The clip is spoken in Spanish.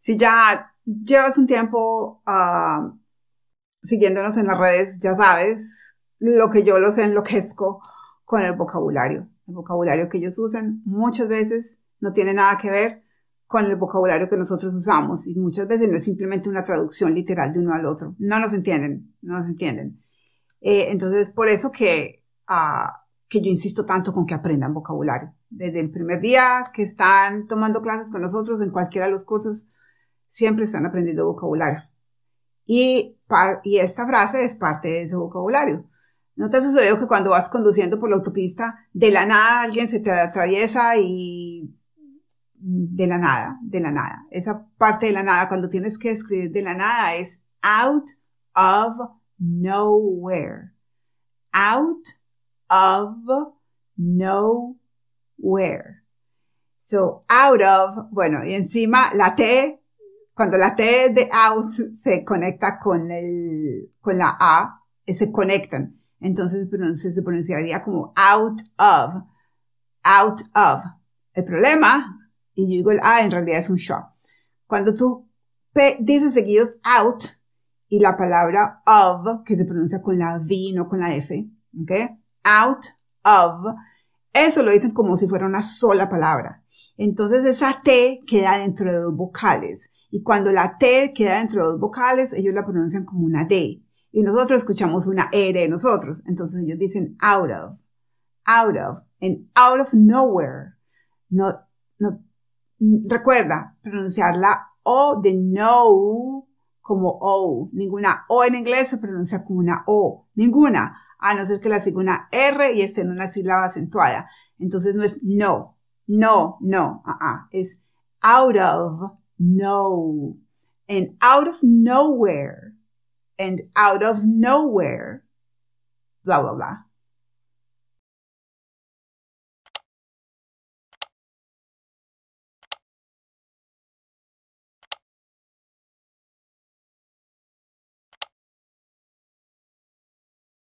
si ya llevas un tiempo ah, siguiéndonos en las redes, ya sabes lo que yo los enloquezco con el vocabulario. El vocabulario que ellos usan muchas veces no tiene nada que ver con el vocabulario que nosotros usamos y muchas veces no es simplemente una traducción literal de uno al otro. No nos entienden, no nos entienden. Eh, entonces es por eso que, ah, que yo insisto tanto con que aprendan vocabulario. Desde el primer día que están tomando clases con nosotros en cualquiera de los cursos, siempre están aprendiendo vocabulario. Y, y esta frase es parte de ese vocabulario. ¿No te ha sucedido que cuando vas conduciendo por la autopista, de la nada alguien se te atraviesa y de la nada, de la nada. Esa parte de la nada, cuando tienes que escribir de la nada, es out of nowhere. Out of nowhere. So, out of, bueno, y encima la T cuando la T de out se conecta con, el, con la A, eh, se conectan. Entonces se pronunciaría como out of, out of. El problema, y yo digo el A, en realidad es un show Cuando tú dices seguidos out y la palabra of, que se pronuncia con la V, no con la F, ¿ok? Out of, eso lo dicen como si fuera una sola palabra. Entonces esa T queda dentro de dos vocales. Y cuando la T queda de dos vocales, ellos la pronuncian como una D. Y nosotros escuchamos una R de nosotros. Entonces ellos dicen out of, out of, and out of nowhere. No, no, recuerda pronunciar la O de no como O. Ninguna O en inglés se pronuncia como una O. Ninguna. A no ser que la siga una R y esté en una sílaba acentuada. Entonces no es no, no, no, ah, ah. es out of no. And out of nowhere, and out of nowhere, blah, blah, blah.